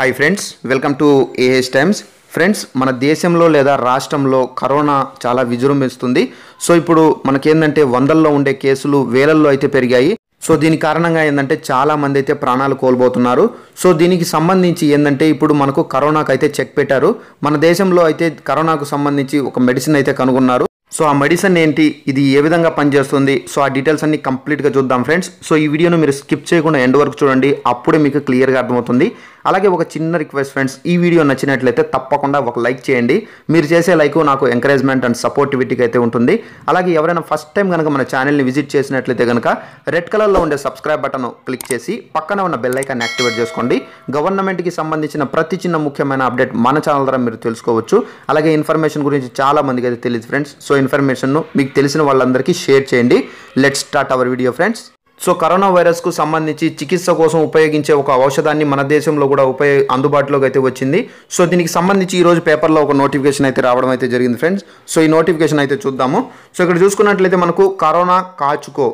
hi friends welcome to AH Times friends మన దేశంలో లేదా రాష్ట్రంలో కరోనా చాలా విజృంభిస్తుంది సో ఇప్పుడు మనకేందంటే వందల్లో ఉండే కేసులు వేలల్లో అయితే పెరిగాయి సో దీని కారణంగా ఏంటంటే చాలా మంది అయితే ప్రాణాలు కోల్పోతున్నారు సో దీనికి సంబంధించి ఏంటంటే ఇప్పుడు మనకు కరోనాకు అయితే చెక్ పెట్టారు మన దేశంలో అయితే కరోనాకు సంబంధించి ఒక మెడిసిన్ అయితే కనుగొన్నారు సో ఆ మెడిసిన్ ఏంటి ఇది ఏ విధంగా పనిచేస్తుంది సో ఆ డీటెయిల్స్ అన్ని కంప్లీట్గా చూద్దాం ఫ్రెండ్స్ సో ఈ వీడియోను మీరు స్కిప్ చేయకుండా ఎండ్ వరకు చూడండి అప్పుడే మీకు క్లియర్గా అర్థమవుతుంది అలాగే ఒక చిన్న రిక్వెస్ట్ ఫ్రెండ్స్ ఈ వీడియో నచ్చినట్లయితే తప్పకుండా ఒక లైక్ చేయండి మీరు చేసే లైక్ నాకు ఎంకరేజ్మెంట్ అండ్ సపోర్టివిటీకి అయితే ఉంటుంది అలాగే ఎవరైనా ఫస్ట్ టైం కనుక మన ఛానల్ని విజిట్ చేసినట్లయితే కనుక రెడ్ కలర్లో ఉండే సబ్స్క్రైబ్ బటన్ క్లిక్ చేసి పక్కన ఉన్న బెల్ ఐకాన్ యాక్టివేట్ చేసుకోండి గవర్నమెంట్కి సంబంధించిన ప్రతి చిన్న ముఖ్యమైన అప్డేట్ మన ఛానల్ ద్వారా మీరు తెలుసుకోవచ్చు అలాగే ఇన్ఫర్మేషన్ గురించి చాలా మందికి అయితే తెలియదు ఫ్రెండ్స్ సో ఇన్ఫర్మేషన్ను మీకు తెలిసిన వాళ్ళందరికీ షేర్ చేయండి let start our video friends so corona వైరస్కు సంబంధించి చికిత్స కోసం ఉపయోగించే ఒక ఔషధాన్ని మన దేశంలో కూడా ఉపయోగ అందుబాటులోకి అయితే వచ్చింది సో దీనికి సంబంధించి ఈరోజు పేపర్లో ఒక నోటిఫికేషన్ అయితే రావడం అయితే జరిగింది ఫ్రెండ్స్ సో ఈ నోటిఫికేషన్ అయితే చూద్దాము సో ఇక్కడ చూసుకున్నట్లయితే మనకు కరోనా కాచుకో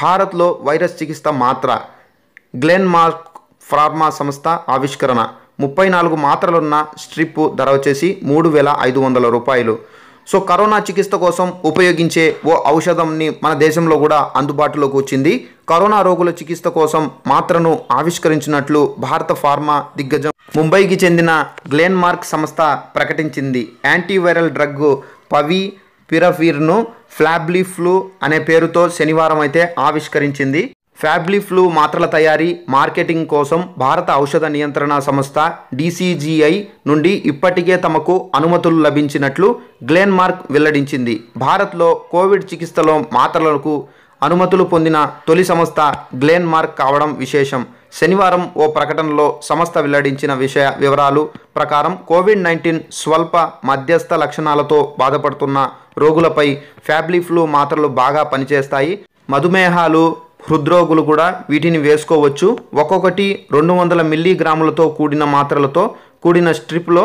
భారత్లో వైరస్ చికిత్స మాత్ర గ్లెన్ మార్క్ ఫార్మా సంస్థ ఆవిష్కరణ ముప్పై నాలుగు మాత్రలున్న స్ట్రిప్ ధర వచ్చేసి మూడు వేల ఐదు వందల రూపాయలు సో కరోనా చికిత్స కోసం ఉపయోగించే ఓ ఔషధంని మన దేశంలో కూడా అందుబాటులోకి వచ్చింది కరోనా రోగుల చికిత్స కోసం మాత్రను ఆవిష్కరించినట్లు భారత ఫార్మా దిగ్గజం ముంబైకి చెందిన గ్లెన్మార్క్ సంస్థ ప్రకటించింది యాంటీవైరల్ డ్రగ్ పవి పిరఫీర్ను ఫ్లాబ్లీ ఫ్లూ అనే పేరుతో శనివారం అయితే ఆవిష్కరించింది ఫ్లూ మాత్రల తయారీ మార్కెటింగ్ కోసం భారత ఔషధ నియంత్రణ సంస్థ డీసీజీఐ నుండి ఇప్పటికే తమకు అనుమతులు లభించినట్లు గ్లెన్మార్క్ వెల్లడించింది భారత్లో కోవిడ్ చికిత్సలో మాత్రలకు అనుమతులు పొందిన తొలి సంస్థ గ్లెన్మార్క్ కావడం విశేషం శనివారం ఓ ప్రకటనలో సంస్థ వెల్లడించిన విషయ వివరాలు ప్రకారం కోవిడ్ నైన్టీన్ స్వల్ప మధ్యస్థ లక్షణాలతో బాధపడుతున్న రోగులపై ఫ్లూ మాత్రలు బాగా పనిచేస్తాయి మధుమేహాలు హృద్రోగులు కూడా వీటిని వేసుకోవచ్చు ఒక్కొక్కటి రెండు వందల మిల్లీగ్రాములతో కూడిన మాత్రలతో కూడిన స్ట్రిప్లో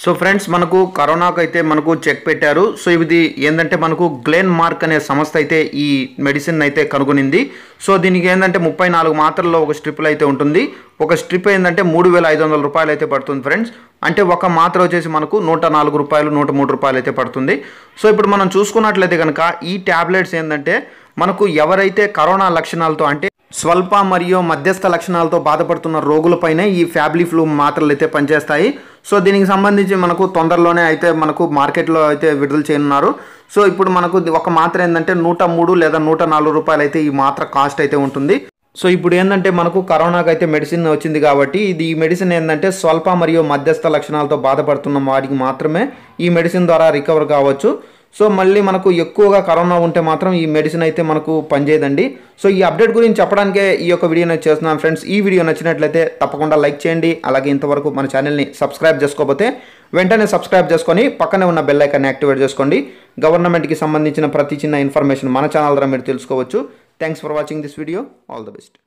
సో ఫ్రెండ్స్ మనకు కరోనాకు అయితే మనకు చెక్ పెట్టారు సో ఇది ఏంటంటే మనకు గ్లెన్ మార్క్ అనే సంస్థ అయితే ఈ మెడిసిన్ అయితే కనుగొనింది సో దీనికి ఏంటంటే ముప్పై నాలుగు మాత్రల్లో ఒక స్ట్రిప్లు అయితే ఉంటుంది ఒక స్ట్రిప్ ఏంటంటే మూడు వేల ఐదు వందల రూపాయలు అయితే పడుతుంది ఫ్రెండ్స్ అంటే ఒక మాత్ర వచ్చేసి మనకు నూట నాలుగు రూపాయలు నూట మూడు రూపాయలు అయితే పడుతుంది సో ఇప్పుడు మనం చూసుకున్నట్లయితే కనుక ఈ ట్యాబ్లెట్స్ ఏంటంటే మనకు ఎవరైతే కరోనా లక్షణాలతో అంటే స్వల్ప మరియు మధ్యస్థ లక్షణాలతో బాధపడుతున్న రోగులపైనే ఈ ఫ్యాబ్లీ ఫ్లూ మాత్రలు అయితే పనిచేస్తాయి సో దీనికి సంబంధించి మనకు తొందరలోనే అయితే మనకు మార్కెట్లో అయితే విడుదల చేయనున్నారు సో ఇప్పుడు మనకు ఒక మాత్ర ఏంటంటే నూట మూడు లేదా నూట నాలుగు రూపాయలు అయితే ఈ మాత్ర కాస్ట్ అయితే ఉంటుంది సో ఇప్పుడు ఏంటంటే మనకు కరోనాకు అయితే మెడిసిన్ వచ్చింది కాబట్టి ఇది ఈ మెడిసిన్ ఏంటంటే స్వల్ప మరియు మధ్యస్థ లక్షణాలతో బాధపడుతున్న వారికి మాత్రమే ఈ మెడిసిన్ ద్వారా రికవర్ కావచ్చు సో మళ్ళీ మనకు ఎక్కువగా కరోనా ఉంటే మాత్రం ఈ మెడిసిన్ అయితే మనకు పనిచేయదండి సో ఈ అప్డేట్ గురించి చెప్పడానికే ఈ యొక్క వీడియో చేస్తున్నాను ఫ్రెండ్స్ ఈ వీడియో నచ్చినట్లయితే తప్పకుండా లైక్ చేయండి అలాగే ఇంతవరకు మన ఛానల్ని సబ్స్క్రైబ్ చేసుకోకపోతే వెంటనే సబ్స్క్రైబ్ చేసుకొని పక్కనే ఉన్న బెల్ ఐకాన్ని యాక్టివేట్ చేసుకోండి గవర్నమెంట్కి సంబంధించిన ప్రతి చిన్న ఇన్ఫర్మేషన్ మన ఛానల్ ద్వారా మీరు తెలుసుకోవచ్చు thanks for watching this video all the best